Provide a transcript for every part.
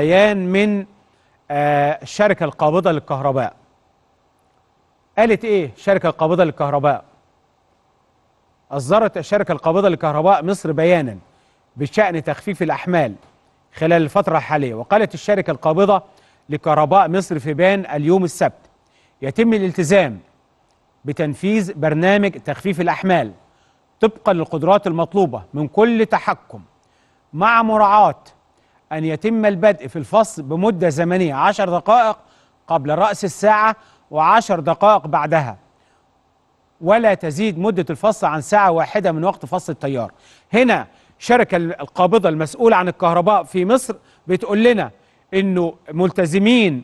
بيان من الشركة آه، القابضة للكهرباء قالت ايه الشركة القابضة للكهرباء أصدرت الشركة القابضة للكهرباء مصر بيانا بشأن تخفيف الأحمال خلال الفترة الحالية وقالت الشركة القابضة لكهرباء مصر في بيان اليوم السبت يتم الالتزام بتنفيذ برنامج تخفيف الأحمال طبقا للقدرات المطلوبة من كل تحكم مع مراعاة أن يتم البدء في الفصل بمدة زمنية 10 دقائق قبل رأس الساعة وعشر دقائق بعدها ولا تزيد مدة الفصل عن ساعة واحدة من وقت فصل التيار هنا شركة القابضة المسؤولة عن الكهرباء في مصر بتقول لنا انه ملتزمين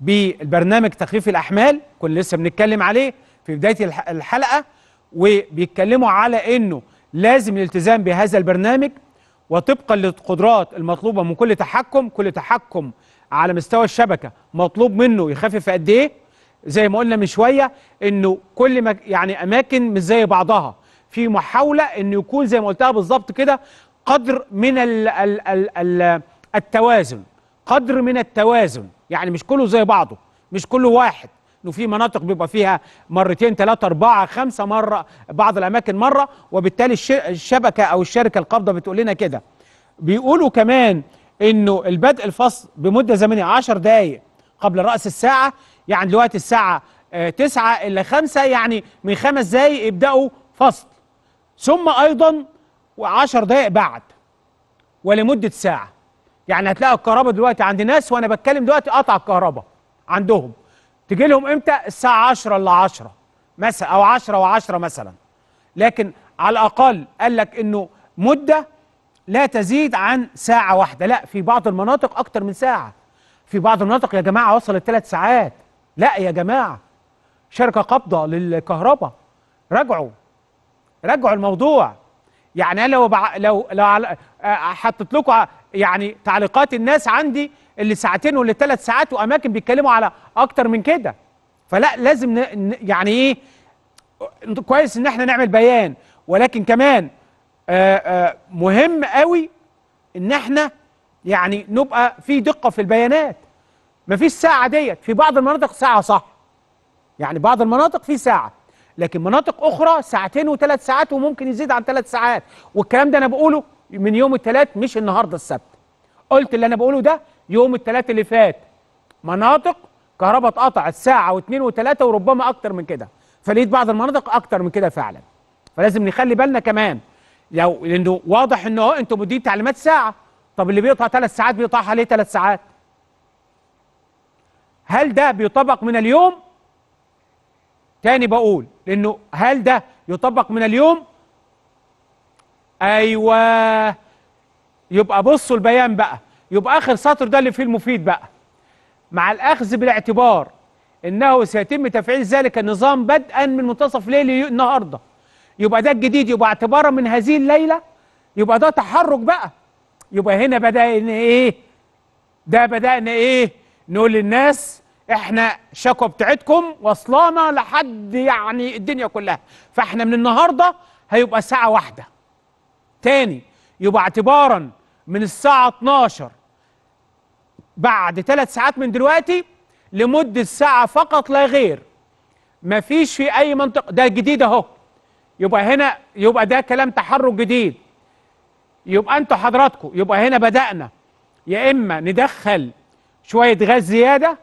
بالبرنامج تخفيف الأحمال كنا لسه بنتكلم عليه في بداية الحلقة وبيتكلموا على انه لازم الالتزام بهذا البرنامج وطبقا للقدرات المطلوبه من كل تحكم كل تحكم على مستوى الشبكه مطلوب منه يخفف قد ايه زي ما قلنا من شويه انه كل ما يعني اماكن مش زي بعضها في محاوله انه يكون زي ما قلتها بالظبط كده قدر من الـ ال... ال... ال... التوازن قدر من التوازن يعني مش كله زي بعضه مش كله واحد انه في مناطق بيبقى فيها مرتين ثلاثه اربعه خمسه مره بعض الاماكن مره وبالتالي الشبكه او الشركه القابضه بتقول لنا كده بيقولوا كمان انه البدء الفصل بمده زمنيه 10 دقائق قبل راس الساعه يعني دلوقتي الساعه 9 الا 5 يعني من خمس دقائق يبداوا فصل ثم ايضا 10 دقائق بعد ولمده ساعه يعني هتلاقي الكهرباء دلوقتي عند ناس وانا بتكلم دلوقتي قطع الكهرباء عندهم تجي لهم امتى الساعه 10 الا 10 مثلا او 10 و10 مثلا لكن على الاقل قال لك انه مده لا تزيد عن ساعه واحده لا في بعض المناطق اكتر من ساعه في بعض المناطق يا جماعه وصلت ثلاث ساعات لا يا جماعه شركه قابضه للكهرباء راجعوا راجعوا الموضوع يعني انا لو بع... لو لو حطيت لكم يعني تعليقات الناس عندي اللي ساعتين واللي ثلاث ساعات واماكن بيتكلموا على اكتر من كده فلا لازم ن... يعني ايه كويس ان احنا نعمل بيان ولكن كمان آآ آه، آآ آه، مهم قوي ان احنا يعني نبقى في دقه في البيانات مفيش ساعه ديت في بعض المناطق ساعه صح يعني بعض المناطق في ساعه لكن مناطق اخرى ساعتين وثلاث ساعات وممكن يزيد عن ثلاث ساعات والكلام ده انا بقوله من يوم الثلاث مش النهارده السبت قلت اللي انا بقوله ده يوم الثلاث اللي فات مناطق كهرباء اتقطع الساعه واثنين وثلاثه وربما اكتر من كده فلقيت بعض المناطق اكتر من كده فعلا فلازم نخلي بالنا كمان لو لانه واضح ان اهو انتم مدين تعليمات ساعه طب اللي بيقطع ثلاث ساعات بيقطعها ليه ثلاث ساعات هل ده بيطبق من اليوم تاني بقول لانه هل ده يطبق من اليوم ايوه يبقى بصوا البيان بقى يبقى اخر سطر ده اللي فيه المفيد بقى مع الاخذ بالاعتبار انه سيتم تفعيل ذلك النظام بدءا من منتصف ليل النهارده يبقى ده الجديد يبقى اعتبارا من هذه الليله يبقى ده تحرك بقى يبقى هنا بدأنا ايه ده بدأنا ايه نقول للناس احنا الشكوى بتاعتكم وصلانا لحد يعني الدنيا كلها فاحنا من النهارده هيبقى ساعه واحده تاني يبقى اعتبارا من الساعة 12 بعد ثلاث ساعات من دلوقتي لمدة ساعة فقط لا غير مفيش في أي منطقة ده جديد أهو يبقى هنا يبقى ده كلام تحرك جديد يبقى أنتوا حضراتكم يبقى هنا بدأنا يا إما ندخل شوية غاز زيادة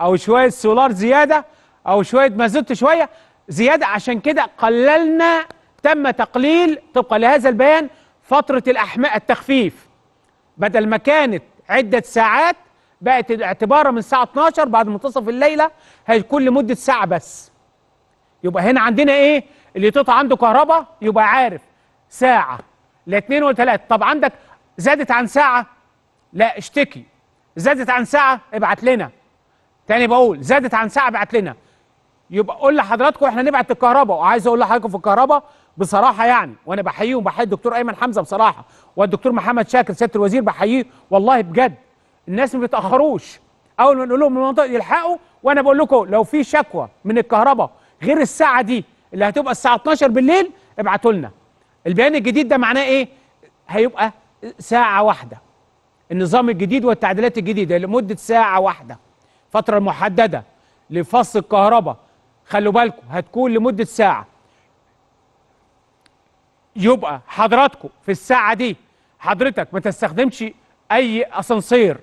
أو شوية سولار زيادة أو شوية مازوت شوية زيادة عشان كده قللنا تم تقليل طبقا لهذا البيان فترة الأحماء التخفيف بدل ما كانت عدة ساعات بقت اعتبارها من الساعة 12 بعد منتصف الليلة هيكون لمدة ساعة بس يبقى هنا عندنا ايه اللي تقطع عنده كهرباء يبقى عارف ساعة لاتنين وثلاثة طب عندك زادت عن ساعة لا اشتكي زادت عن ساعة ابعت لنا تاني بقول زادت عن ساعة ابعت لنا يبقى قول لحضراتكم احنا نبعت الكهرباء وعايز اقول لحضراتكم في الكهرباء بصراحه يعني وانا بحييه وبحيي الدكتور ايمن حمزه بصراحه والدكتور محمد شاكر سياده الوزير بحييه والله بجد الناس ما بيتاخروش اول ما نقول لهم المنطقه يلحقوا وانا بقول لكم لو في شكوى من الكهرباء غير الساعه دي اللي هتبقى الساعه 12 بالليل ابعتوا لنا البيان الجديد ده معناه ايه هيبقى ساعه واحده النظام الجديد والتعديلات الجديده لمده ساعه واحده فتره محدده لفصل الكهرباء خلوا بالكم هتكون لمدة ساعة يبقى حضراتكم في الساعة دي حضرتك ما تستخدمش أي أسانسير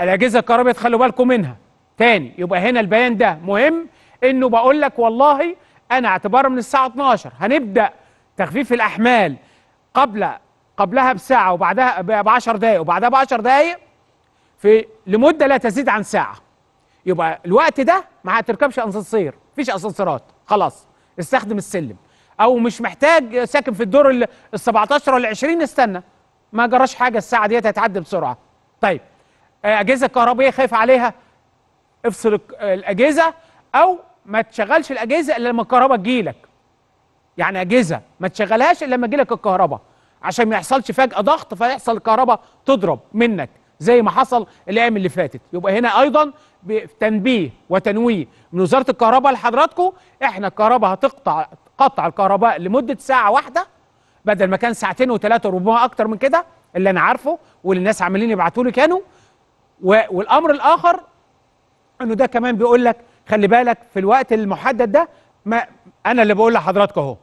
الأجهزة الكهربية تخلوا بالكم منها تاني يبقى هنا البيان ده مهم إنه بقول لك والله أنا اعتبارا من الساعة 12 هنبدأ تخفيف الأحمال قبل قبلها بساعة وبعدها ب 10 دقايق وبعدها ب 10 دقايق في لمدة لا تزيد عن ساعة يبقى الوقت ده ما هتركبش أسانسير مفيش اسانسيرات خلاص استخدم السلم او مش محتاج ساكن في الدور ال 17 ولا 20 استنى ما جراش حاجه الساعه ديت هتعدي بسرعه طيب آه، اجهزه كهربائيه خايف عليها افصل آه، الاجهزه او ما تشغلش الاجهزه الا لما الكهرباء تجيلك يعني اجهزه ما تشغلهاش الا لما تجيلك الكهرباء عشان ما يحصلش فجاه ضغط فيحصل الكهرباء تضرب منك زي ما حصل الايام اللي فاتت يبقى هنا ايضا تنبيه وتنويه من وزاره الكهرباء لحضراتكم احنا الكهرباء هتقطع قطع الكهرباء لمده ساعه واحده بدل ما كان ساعتين وثلاثه وربما اكتر من كده اللي انا عارفه واللي الناس عمالين يبعتوا لي كانوا والامر الاخر انه ده كمان بيقول لك خلي بالك في الوقت المحدد ده ما انا اللي بقول لحضراتكم اهو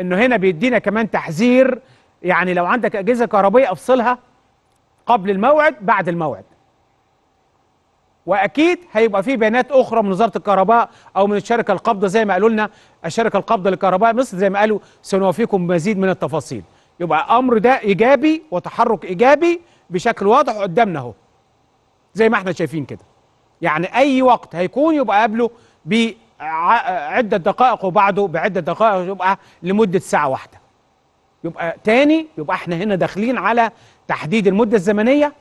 انه هنا بيدينا كمان تحذير يعني لو عندك اجهزه كهربائيه افصلها قبل الموعد بعد الموعد واكيد هيبقى في بيانات اخرى من وزاره الكهرباء او من الشركه القابضه زي ما قالوا لنا الشركه القابضه للكهرباء مصر زي ما قالوا سنوافيكم بمزيد من التفاصيل يبقى امر ده ايجابي وتحرك ايجابي بشكل واضح قدامنا اهو زي ما احنا شايفين كده يعني اي وقت هيكون يبقى قبله بعده دقائق وبعده بعده دقائق يبقى لمده ساعه واحده يبقى تاني يبقى احنا هنا داخلين على تحديد المده الزمنيه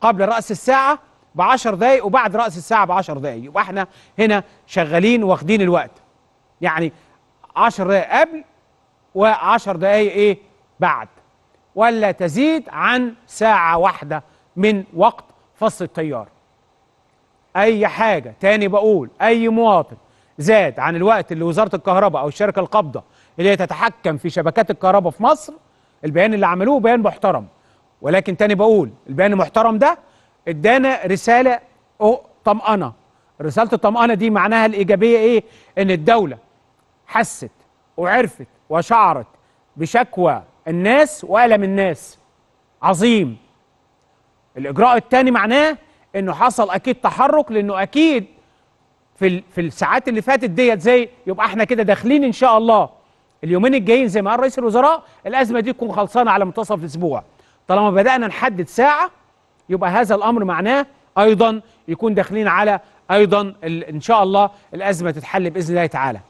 قبل راس الساعه ب 10 دقايق وبعد راس الساعه ب 10 دقايق يبقى احنا هنا شغالين واخدين الوقت يعني 10 دقايق قبل و10 دقايق ايه بعد ولا تزيد عن ساعه واحده من وقت فصل التيار اي حاجه تاني بقول اي مواطن زاد عن الوقت اللي وزاره الكهرباء او الشركه القابضه اللي هي تتحكم في شبكات الكهرباء في مصر البيان اللي عملوه بيان محترم ولكن تاني بقول البيان المحترم ده ادانا رساله طمأنه رساله الطمأنه دي معناها الايجابيه ايه ان الدوله حست وعرفت وشعرت بشكوى الناس والم الناس عظيم الاجراء الثاني معناه انه حصل اكيد تحرك لانه اكيد في في الساعات اللي فاتت ديت زي يبقى احنا كده داخلين ان شاء الله اليومين الجايين زي ما قال رئيس الوزراء الازمه دي تكون خلصانه على منتصف الاسبوع طالما بدانا نحدد ساعه يبقى هذا الأمر معناه أيضا يكون داخلين على أيضا إن شاء الله الأزمة تتحل بإذن الله تعالى